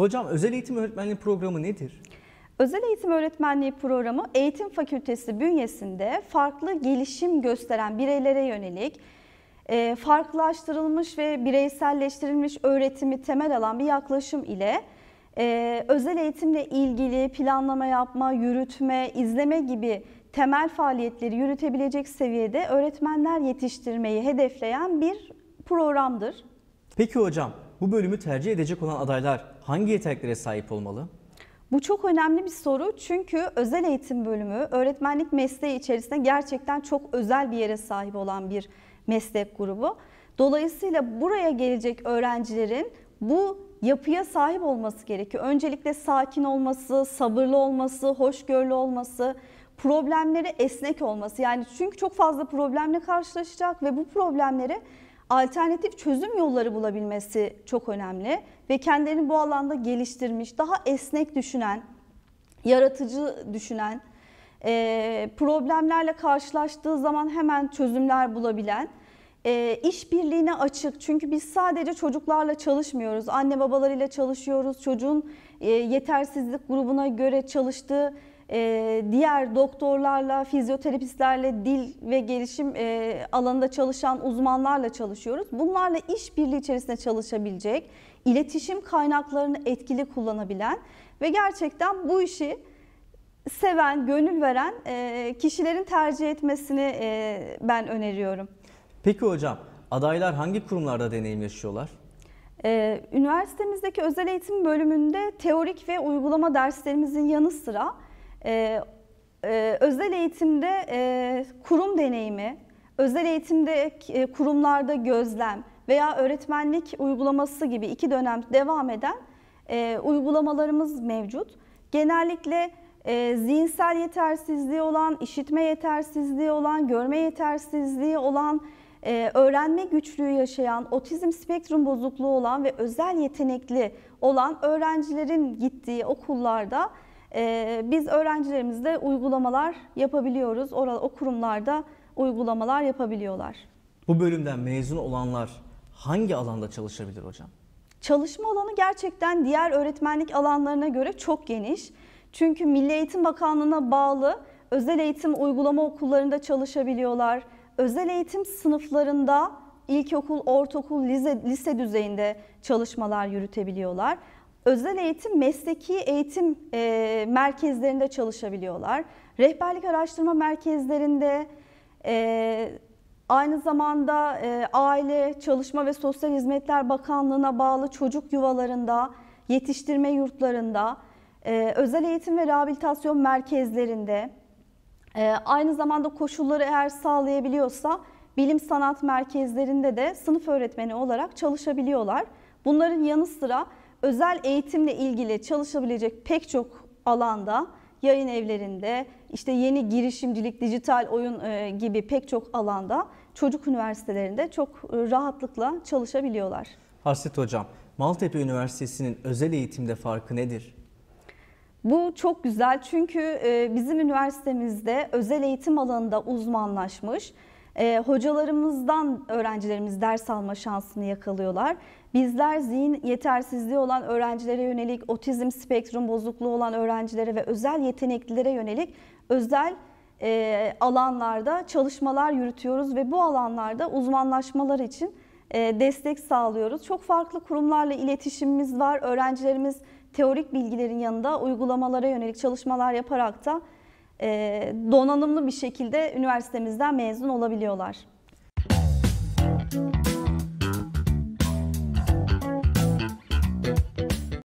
Hocam özel eğitim öğretmenliği programı nedir? Özel eğitim öğretmenliği programı eğitim fakültesi bünyesinde farklı gelişim gösteren bireylere yönelik e, farklılaştırılmış ve bireyselleştirilmiş öğretimi temel alan bir yaklaşım ile e, özel eğitimle ilgili planlama yapma, yürütme, izleme gibi temel faaliyetleri yürütebilecek seviyede öğretmenler yetiştirmeyi hedefleyen bir programdır. Peki hocam bu bölümü tercih edecek olan adaylar hangi yeterliklere sahip olmalı? Bu çok önemli bir soru çünkü özel eğitim bölümü öğretmenlik mesleği içerisinde gerçekten çok özel bir yere sahip olan bir meslek grubu. Dolayısıyla buraya gelecek öğrencilerin bu yapıya sahip olması gerekiyor. Öncelikle sakin olması, sabırlı olması, hoşgörülü olması, problemleri esnek olması. Yani çünkü çok fazla problemle karşılaşacak ve bu problemleri alternatif çözüm yolları bulabilmesi çok önemli ve kendilerini bu alanda geliştirmiş, daha esnek düşünen, yaratıcı düşünen, e, problemlerle karşılaştığı zaman hemen çözümler bulabilen, e, işbirliğine açık. Çünkü biz sadece çocuklarla çalışmıyoruz, anne babalarıyla çalışıyoruz, çocuğun e, yetersizlik grubuna göre çalıştığı e, diğer doktorlarla, fizyoterapistlerle, dil ve gelişim e, alanında çalışan uzmanlarla çalışıyoruz. Bunlarla işbirliği içerisinde çalışabilecek, iletişim kaynaklarını etkili kullanabilen ve gerçekten bu işi seven, gönül veren e, kişilerin tercih etmesini e, ben öneriyorum. Peki hocam, adaylar hangi kurumlarda deneyim yaşıyorlar? Ee, üniversitemizdeki özel eğitim bölümünde teorik ve uygulama derslerimizin yanı sıra e, e, özel eğitimde e, kurum deneyimi, özel eğitimde e, kurumlarda gözlem veya öğretmenlik uygulaması gibi iki dönem devam eden e, uygulamalarımız mevcut. Genellikle e, zihinsel yetersizliği olan, işitme yetersizliği olan, görme yetersizliği olan, e, öğrenme güçlüğü yaşayan, otizm spektrum bozukluğu olan ve özel yetenekli olan öğrencilerin gittiği okullarda ee, biz öğrencilerimizde uygulamalar yapabiliyoruz. oral O kurumlarda uygulamalar yapabiliyorlar. Bu bölümden mezun olanlar hangi alanda çalışabilir hocam? Çalışma alanı gerçekten diğer öğretmenlik alanlarına göre çok geniş. Çünkü Milli Eğitim Bakanlığı'na bağlı özel eğitim uygulama okullarında çalışabiliyorlar. Özel eğitim sınıflarında ilkokul, ortaokul, lise, lise düzeyinde çalışmalar yürütebiliyorlar özel eğitim mesleki eğitim e, merkezlerinde çalışabiliyorlar. Rehberlik araştırma merkezlerinde e, aynı zamanda e, Aile, Çalışma ve Sosyal Hizmetler Bakanlığı'na bağlı çocuk yuvalarında, yetiştirme yurtlarında, e, özel eğitim ve rehabilitasyon merkezlerinde, e, aynı zamanda koşulları eğer sağlayabiliyorsa bilim sanat merkezlerinde de sınıf öğretmeni olarak çalışabiliyorlar. Bunların yanı sıra özel eğitimle ilgili çalışabilecek pek çok alanda yayın evlerinde, işte yeni girişimcilik, dijital oyun e, gibi pek çok alanda çocuk üniversitelerinde çok e, rahatlıkla çalışabiliyorlar. Hasret Hocam, Maltepe Üniversitesi'nin özel eğitimde farkı nedir? Bu çok güzel çünkü e, bizim üniversitemizde özel eğitim alanında uzmanlaşmış e, hocalarımızdan öğrencilerimiz ders alma şansını yakalıyorlar. Bizler zihin yetersizliği olan öğrencilere yönelik, otizm spektrum bozukluğu olan öğrencilere ve özel yeteneklilere yönelik özel e, alanlarda çalışmalar yürütüyoruz ve bu alanlarda uzmanlaşmalar için e, destek sağlıyoruz. Çok farklı kurumlarla iletişimimiz var. Öğrencilerimiz teorik bilgilerin yanında uygulamalara yönelik çalışmalar yaparak da e, donanımlı bir şekilde üniversitemizden mezun olabiliyorlar. Müzik